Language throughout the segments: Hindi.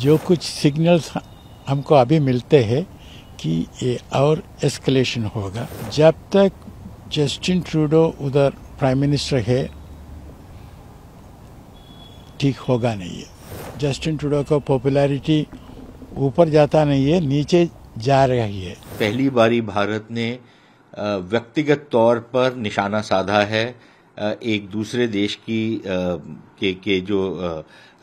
जो कुछ सिग्नल्स हमको अभी मिलते हैं कि ये और एस्केलेशन होगा जब तक जस्टिन ट्रूडो उधर प्राइम मिनिस्टर है ठीक होगा नहीं है जस्टिन ट्रूडो का पॉपुलैरिटी ऊपर जाता नहीं है नीचे जा रही है पहली बारी भारत ने व्यक्तिगत तौर पर निशाना साधा है एक दूसरे देश की के के जो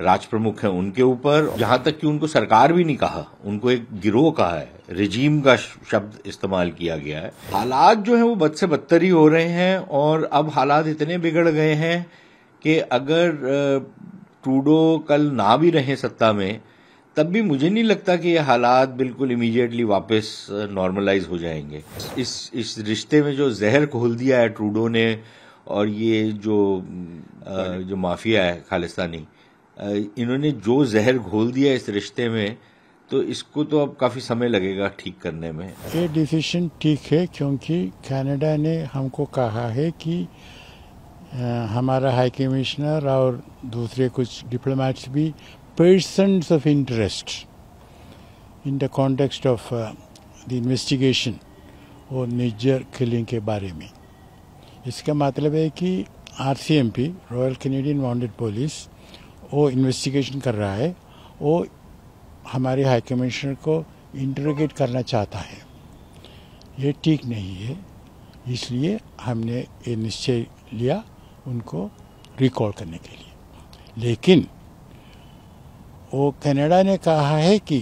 राज प्रमुख हैं उनके ऊपर जहां तक कि उनको सरकार भी नहीं कहा उनको एक गिरोह कहा है रिजीम का शब्द इस्तेमाल किया गया है हालात जो है वो बद से बदतर ही हो रहे हैं और अब हालात इतने बिगड़ गए हैं कि अगर ट्रूडो कल ना भी रहे सत्ता में तब भी मुझे नहीं लगता कि ये हालात बिल्कुल इमीडिएटली वापस नॉर्मलाइज हो जाएंगे इस इस रिश्ते में जो जहर खोल दिया है ट्रूडो ने और ये जो जो माफिया है खालिस्तानी इन्होंने जो जहर घोल दिया इस रिश्ते में तो इसको तो अब काफ़ी समय लगेगा ठीक करने में ये डिसीशन ठीक है क्योंकि कनाडा ने हमको कहा है कि हमारा हाई कमिश्नर और दूसरे कुछ डिप्लोमेट्स भी person of interest in the context of the investigation और निजर किलिंग के बारे में इसका मतलब है कि R royal Canadian mounted police वो इन्वेस्टिगेशन कर रहा है वो हमारे हाई कमिश्नर को इंटरोगेट करना चाहता है ये ठीक नहीं है इसलिए हमने ये निश्चय लिया उनको रिकॉल करने के लिए लेकिन वो कनाडा ने कहा है कि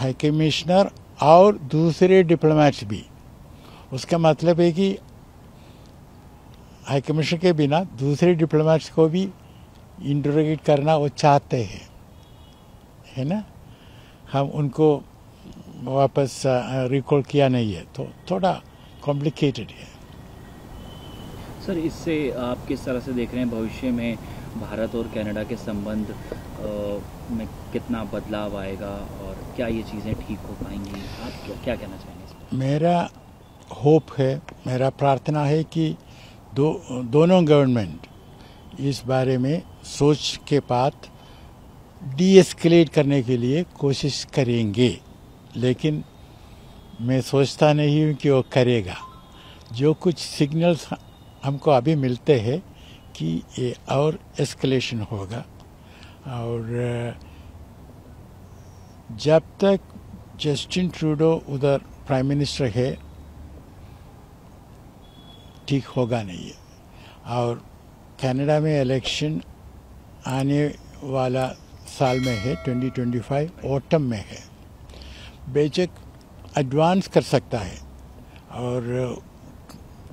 हाई कमिश्नर और दूसरे डिप्लोमेट्स भी उसका मतलब है कि हाई कमीशन के बिना दूसरे डिप्लोमेट्स को भी इंटरोगेट करना वो चाहते हैं है ना हम उनको वापस रिकॉल किया नहीं है तो थोड़ा कॉम्प्लिकेटेड है सर इससे आप किस तरह से देख रहे हैं भविष्य में भारत और कनाडा के संबंध में कितना बदलाव आएगा और क्या ये चीज़ें ठीक हो पाएंगी आप क्या, क्या कहना चाहेंगे मेरा होप है मेरा प्रार्थना है कि दो दोनों गवर्नमेंट इस बारे में सोच के पात डीएस्केलेट करने के लिए कोशिश करेंगे लेकिन मैं सोचता नहीं हूँ कि वो करेगा जो कुछ सिग्नल्स हमको अभी मिलते हैं कि ये और एस्केलेशन होगा और जब तक जस्टिन ट्रूडो उधर प्राइम मिनिस्टर है ठीक होगा नहीं है और कनाडा में इलेक्शन आने वाला साल में है 2025 ऑटम में है बेचक एडवांस कर सकता है और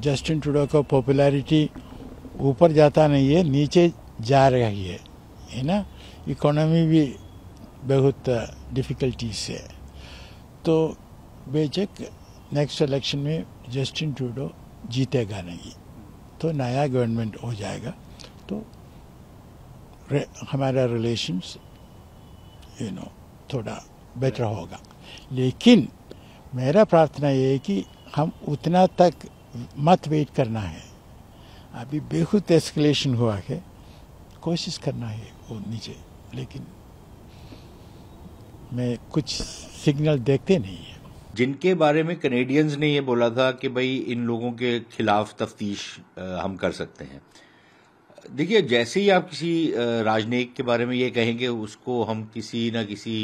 जस्टिन टूडो का पॉपुलैरिटी ऊपर जाता नहीं है नीचे जा रही है है ना इकोनॉमी भी बहुत डिफ़िकल्टीज है तो बेचक नेक्स्ट इलेक्शन में जस्टिन टूडो जीतेगा नहीं तो नया गवर्नमेंट हो जाएगा तो रे, हमारा रिलेशंस यू नो थोड़ा बेटर होगा लेकिन मेरा प्रार्थना ये है कि हम उतना तक मत वेट करना है अभी बेहूद एस्केलेशन हुआ है कोशिश करना है वो नीचे लेकिन मैं कुछ सिग्नल देखते नहीं है जिनके बारे में कनेडियंस ने ये बोला था कि भाई इन लोगों के खिलाफ तफ्तीश हम कर सकते हैं देखिए जैसे ही आप किसी राजनयिक के बारे में ये कहेंगे उसको हम किसी न किसी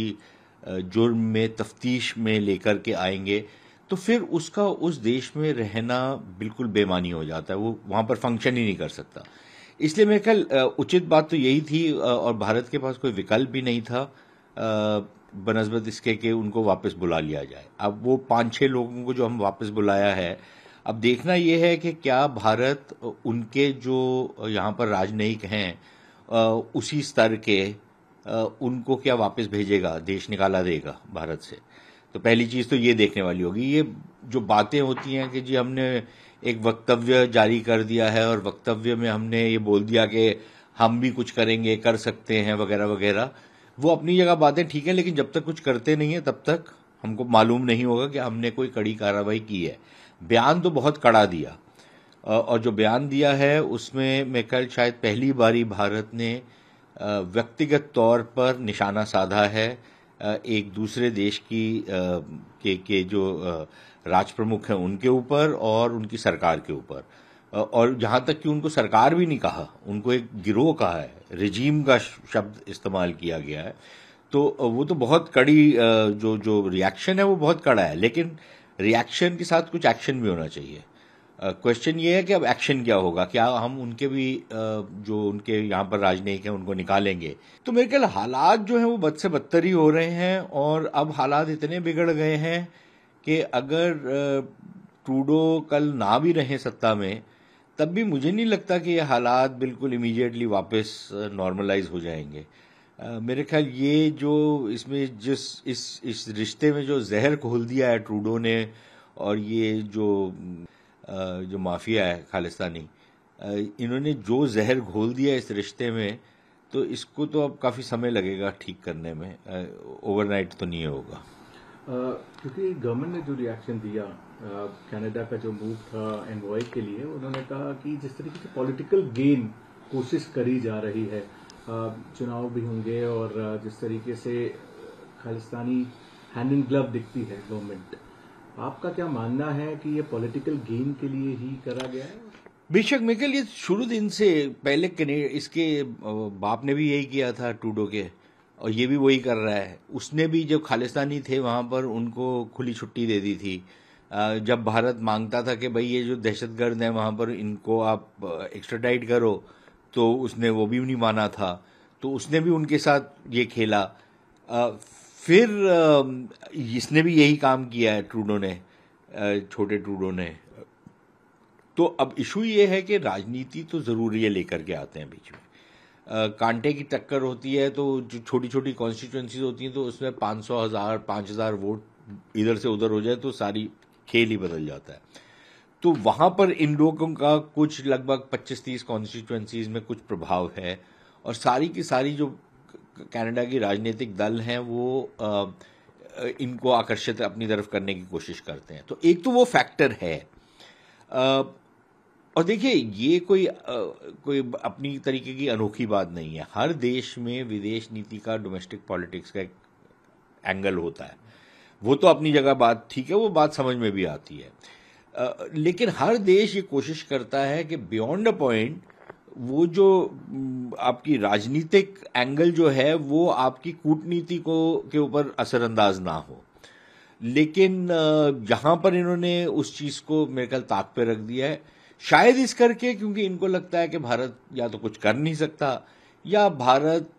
जुर्म में तफ्तीश में लेकर के आएंगे तो फिर उसका उस देश में रहना बिल्कुल बेमानी हो जाता है वो वहाँ पर फंक्शन ही नहीं कर सकता इसलिए मेरे ख्याल उचित बात तो यही थी और भारत के पास कोई विकल्प भी नहीं था बनस्बत इसके कि उनको वापस बुला लिया जाए अब वो पाँच छः लोगों को जो हम वापस बुलाया है अब देखना ये है कि क्या भारत उनके जो यहाँ पर राजनयिक हैं उसी स्तर के उनको क्या वापस भेजेगा देश निकाला देगा भारत से तो पहली चीज़ तो ये देखने वाली होगी ये जो बातें होती हैं कि जी हमने एक वक्तव्य जारी कर दिया है और वक्तव्य में हमने ये बोल दिया कि हम भी कुछ करेंगे कर सकते हैं वगैरह वगैरह वो अपनी जगह बातें ठीक है लेकिन जब तक कुछ करते नहीं है तब तक हमको मालूम नहीं होगा कि हमने कोई कड़ी कार्रवाई की है बयान तो बहुत कड़ा दिया और जो बयान दिया है उसमें मैं कल शायद पहली बारी भारत ने व्यक्तिगत तौर पर निशाना साधा है एक दूसरे देश की के के जो राज प्रमुख हैं उनके ऊपर और उनकी सरकार के ऊपर और जहां तक कि उनको सरकार भी नहीं कहा उनको एक गिरोह कहा है रिजीम का शब्द इस्तेमाल किया गया है तो वो तो बहुत कड़ी जो जो रिएक्शन है वो बहुत कड़ा है लेकिन रिएक्शन के साथ कुछ एक्शन भी होना चाहिए क्वेश्चन ये है कि अब एक्शन क्या होगा क्या हम उनके भी जो उनके यहाँ पर राजनयिक हैं उनको निकालेंगे तो मेरे ख्याल हालात जो हैं वो बद से बदतर ही हो रहे हैं और अब हालात इतने बिगड़ गए हैं कि अगर टूडो ट्रूडो कल ना भी रहे सत्ता में तब भी मुझे नहीं लगता कि ये हालात बिल्कुल इमीडिएटली वापस नॉर्मलाइज हो जाएंगे मेरे ख्याल ये जो इसमें जिस इस इस रिश्ते में जो जहर घोल दिया है ट्रूडो ने और ये जो जो माफिया है खालिस्तानी इन्होंने जो जहर घोल दिया इस रिश्ते में तो इसको तो अब काफ़ी समय लगेगा ठीक करने में ओवरनाइट तो नहीं होगा क्योंकि गवर्नमेंट ने जो रिएक्शन दिया कनाडा का जो मूव था एनवॉय के लिए उन्होंने कहा कि जिस तरीके से पॉलिटिकल गेन कोशिश करी जा रही है चुनाव भी होंगे और जिस तरीके से खालिस्तानी हैंड इन ग्लव दिखती है गवर्नमेंट आपका क्या मानना है कि ये पॉलिटिकल गेन के लिए ही करा गया है बेशक मेरे लिए शुरू दिन से पहले इसके बाप ने भी यही किया था टूडो के और ये भी वही कर रहा है उसने भी जब खालिस्तानी थे वहाँ पर उनको खुली छुट्टी दे दी थी जब भारत मांगता था कि भाई ये जो दहशतगर्द हैं वहाँ पर इनको आप एक्स्ट्राडाइट करो तो उसने वो भी नहीं माना था तो उसने भी उनके साथ ये खेला फिर इसने भी यही काम किया है ट्रूडो ने छोटे ट्रूडो ने तो अब इशू ये है कि राजनीति तो ज़रूरी है लेकर के आते हैं बीच में कांटे की टक्कर होती है तो जो छोटी छोटी कॉन्स्टिट्यूंसीज होती हैं तो उसमें पाँच सौ हज़ार पाँच हज़ार वोट इधर से उधर हो जाए तो सारी खेल ही बदल जाता है तो वहाँ पर इन लोगों का कुछ लगभग पच्चीस तीस कॉन्स्टिट्यूंसीज में कुछ प्रभाव है और सारी की सारी जो कनाडा की राजनीतिक दल हैं वो आ, इनको आकर्षित अपनी तरफ करने की कोशिश करते हैं तो एक तो वो फैक्टर है आ, और देखिए ये कोई आ, कोई अपनी तरीके की अनोखी बात नहीं है हर देश में विदेश नीति का डोमेस्टिक पॉलिटिक्स का एक एंगल होता है वो तो अपनी जगह बात ठीक है वो बात समझ में भी आती है आ, लेकिन हर देश ये कोशिश करता है कि बियॉन्ड अ पॉइंट वो जो आपकी राजनीतिक एंगल जो है वो आपकी कूटनीति को के ऊपर असरअंदाज ना हो लेकिन जहां पर इन्होंने उस चीज़ को मेरे ख्याल ताक पे रख दिया है शायद इस करके क्योंकि इनको लगता है कि भारत या तो कुछ कर नहीं सकता या भारत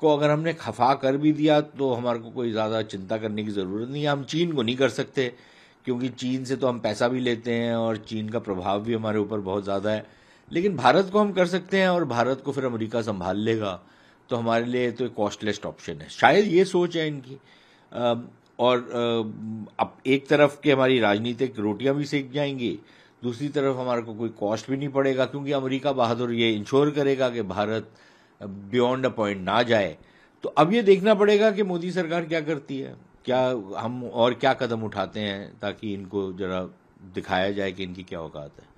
को अगर हमने खफा कर भी दिया तो हमारे को कोई ज़्यादा चिंता करने की ज़रूरत नहीं है हम चीन को नहीं कर सकते क्योंकि चीन से तो हम पैसा भी लेते हैं और चीन का प्रभाव भी हमारे ऊपर बहुत ज़्यादा है लेकिन भारत को हम कर सकते हैं और भारत को फिर अमेरिका संभाल लेगा तो हमारे लिए तो एक कॉस्टलेस्ट ऑप्शन है शायद ये सोच है इनकी और अब एक तरफ के हमारी राजनीतिक रोटियां भी सीख जाएंगी दूसरी तरफ हमारे को कोई कॉस्ट भी नहीं पड़ेगा क्योंकि अमेरिका बहादुर ये इंश्योर करेगा कि भारत बियॉन्ड अ पॉइंट ना जाए तो अब ये देखना पड़ेगा कि मोदी सरकार क्या करती है क्या हम और क्या कदम उठाते हैं ताकि इनको जरा दिखाया जाए कि इनकी क्या औकात है